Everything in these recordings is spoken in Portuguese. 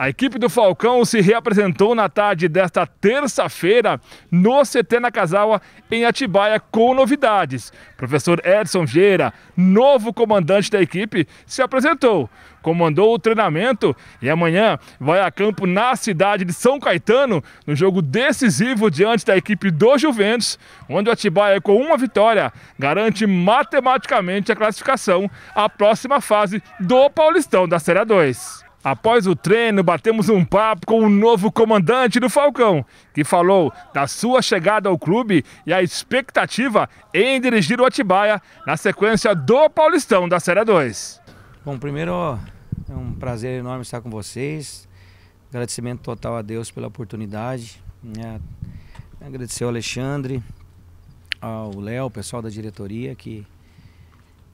A equipe do Falcão se reapresentou na tarde desta terça-feira no CT Nakazawa, em Atibaia, com novidades. Professor Edson Vieira, novo comandante da equipe, se apresentou, comandou o treinamento e amanhã vai a campo na cidade de São Caetano, no jogo decisivo diante da equipe do Juventus, onde o Atibaia, com uma vitória, garante matematicamente a classificação à próxima fase do Paulistão da Série 2. Após o treino, batemos um papo com o novo comandante do Falcão, que falou da sua chegada ao clube e a expectativa em dirigir o Atibaia na sequência do Paulistão da Série 2. Bom, primeiro é um prazer enorme estar com vocês. Agradecimento total a Deus pela oportunidade. Né? Agradecer ao Alexandre, ao Léo, o pessoal da diretoria que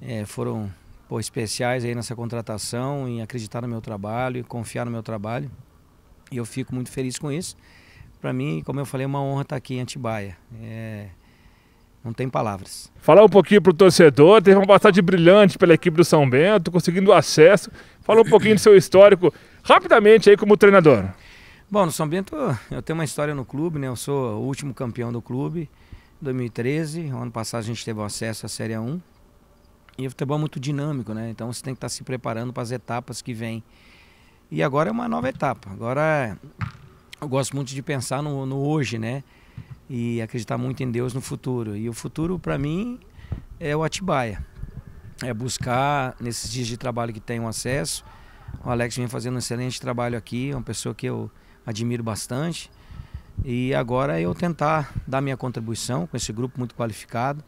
é, foram pô, especiais aí nessa contratação, em acreditar no meu trabalho, e confiar no meu trabalho. E eu fico muito feliz com isso. Para mim, como eu falei, é uma honra estar aqui em Antibaia É... Não tem palavras. Falar um pouquinho para o torcedor, teve uma passagem brilhante pela equipe do São Bento, conseguindo acesso. Fala um pouquinho do seu histórico, rapidamente aí como treinador. Bom, no São Bento eu tenho uma história no clube, né? Eu sou o último campeão do clube, 2013. ano passado a gente teve acesso à Série 1, e o futebol é muito dinâmico, né? Então você tem que estar tá se preparando para as etapas que vêm. E agora é uma nova etapa. Agora eu gosto muito de pensar no, no hoje, né? E acreditar muito em Deus no futuro. E o futuro, para mim, é o Atibaia. É buscar, nesses dias de trabalho que tenho acesso. O Alex vem fazendo um excelente trabalho aqui, é uma pessoa que eu admiro bastante. E agora é eu tentar dar minha contribuição com esse grupo muito qualificado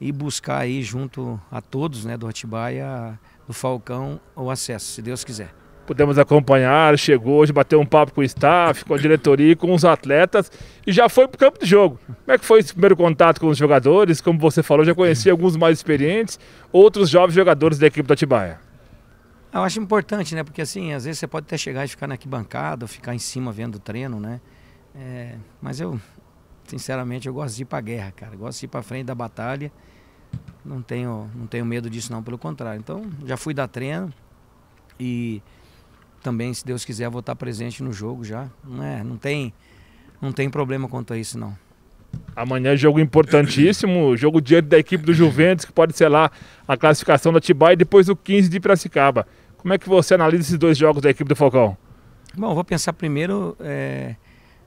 e buscar aí junto a todos né, do Atibaia, do Falcão, o acesso, se Deus quiser Podemos acompanhar, chegou hoje, bateu um papo com o staff, com a diretoria, com os atletas e já foi para o campo de jogo. Como é que foi esse primeiro contato com os jogadores? Como você falou, já conheci alguns mais experientes, outros jovens jogadores da equipe do Atibaia. Eu acho importante, né? Porque assim, às vezes você pode até chegar e ficar na arquibancada, ou ficar em cima vendo o treino, né? É, mas eu, sinceramente, eu gosto de ir para a guerra, cara. Eu gosto de ir para frente da batalha não tenho, não tenho medo disso não, pelo contrário. Então, já fui dar treino e também, se Deus quiser, vou estar presente no jogo já. Não, é, não, tem, não tem problema quanto a isso, não. Amanhã é jogo importantíssimo, jogo diante da equipe do Juventus, que pode ser lá a classificação da Tibai e depois o 15 de Piracicaba. Como é que você analisa esses dois jogos da equipe do Falcão? Bom, vou pensar primeiro é,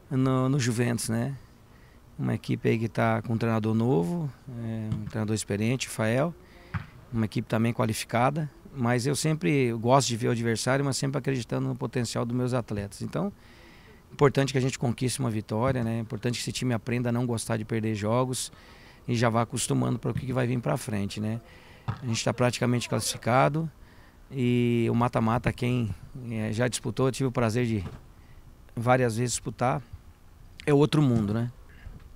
no, no Juventus, né? Uma equipe aí que está com um treinador novo, é, um treinador experiente, Fael. Uma equipe também qualificada. Mas eu sempre gosto de ver o adversário, mas sempre acreditando no potencial dos meus atletas. Então, importante que a gente conquiste uma vitória, né? Importante que esse time aprenda a não gostar de perder jogos e já vá acostumando para o que vai vir para frente, né? A gente está praticamente classificado e o mata-mata quem é, já disputou, eu tive o prazer de várias vezes disputar, é outro mundo, né?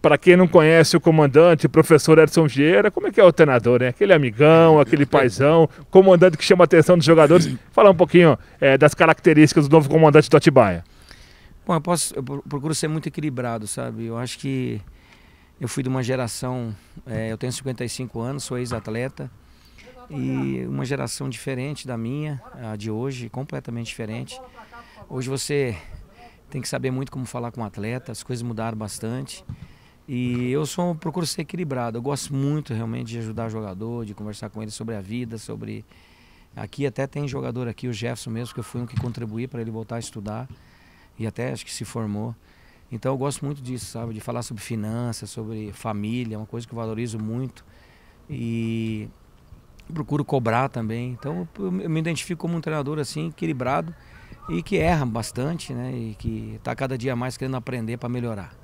Para quem não conhece o comandante, o professor Edson Vieira, como é que é o treinador, né? Aquele amigão, aquele paizão, comandante que chama a atenção dos jogadores. Falar um pouquinho é, das características do novo comandante do Atibaia. Bom, eu, posso, eu procuro ser muito equilibrado, sabe? Eu acho que eu fui de uma geração, é, eu tenho 55 anos, sou ex-atleta, e uma geração diferente da minha, a de hoje, completamente diferente. Hoje você tem que saber muito como falar com o um atleta, as coisas mudaram bastante. E eu sou, procuro ser equilibrado. Eu gosto muito realmente de ajudar o jogador, de conversar com ele sobre a vida, sobre. Aqui até tem jogador aqui, o Jefferson mesmo, que eu fui um que contribuí para ele voltar a estudar e até acho que se formou. Então eu gosto muito disso, sabe? De falar sobre finanças, sobre família, é uma coisa que eu valorizo muito. E procuro cobrar também. Então eu me identifico como um treinador assim, equilibrado e que erra bastante, né? E que está cada dia mais querendo aprender para melhorar.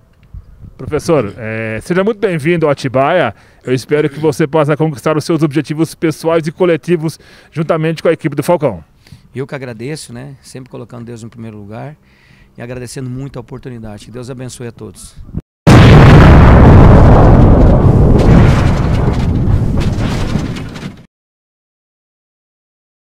Professor, é, seja muito bem-vindo ao Atibaia. Eu espero que você possa conquistar os seus objetivos pessoais e coletivos juntamente com a equipe do Falcão. Eu que agradeço, né? Sempre colocando Deus em primeiro lugar e agradecendo muito a oportunidade. Que Deus abençoe a todos.